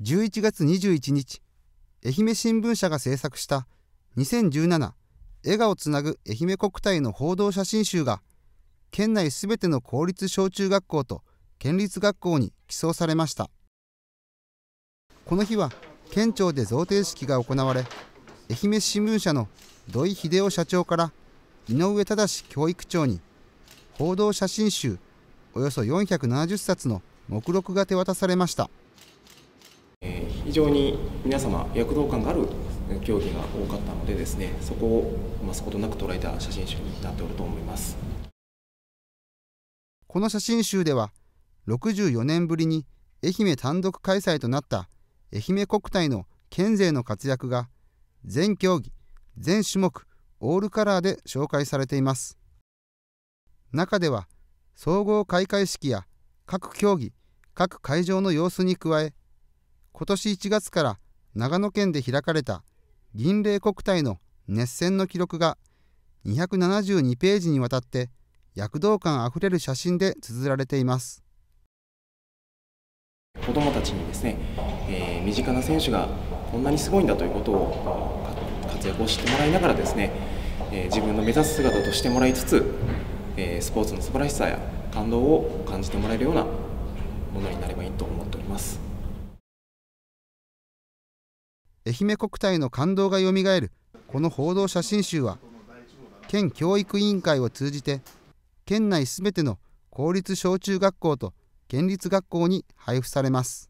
11月21日、愛媛新聞社が制作した2017笑顔つなぐ愛媛国体の報道写真集が県内すべての公立小中学校と県立学校に寄贈されましたこの日は県庁で贈呈式が行われ愛媛新聞社の土井秀夫社長から井上忠教育長に報道写真集およそ470冊の目録が手渡されました。非常に皆様躍動感がある競技が多かったのでですねそこを増すことなく捉えた写真集になっておると思いますこの写真集では64年ぶりに愛媛単独開催となった愛媛国体の県勢の活躍が全競技全種目オールカラーで紹介されています中では総合開会式や各競技各会場の様子に加え今年1月から長野県で開かれた銀霊国体の熱戦の記録が272ページにわたって躍動感あふれる写真で綴られています子どもたちにですね、えー、身近な選手がこんなにすごいんだということを活躍をしてもらいながらですね、えー、自分の目指す姿としてもらいつつ、えー、スポーツの素晴らしさや感動を感じてもらえるようなものになればいいと思っております。愛媛国体の感動がよみがえるこの報道写真集は県教育委員会を通じて県内すべての公立小中学校と県立学校に配布されます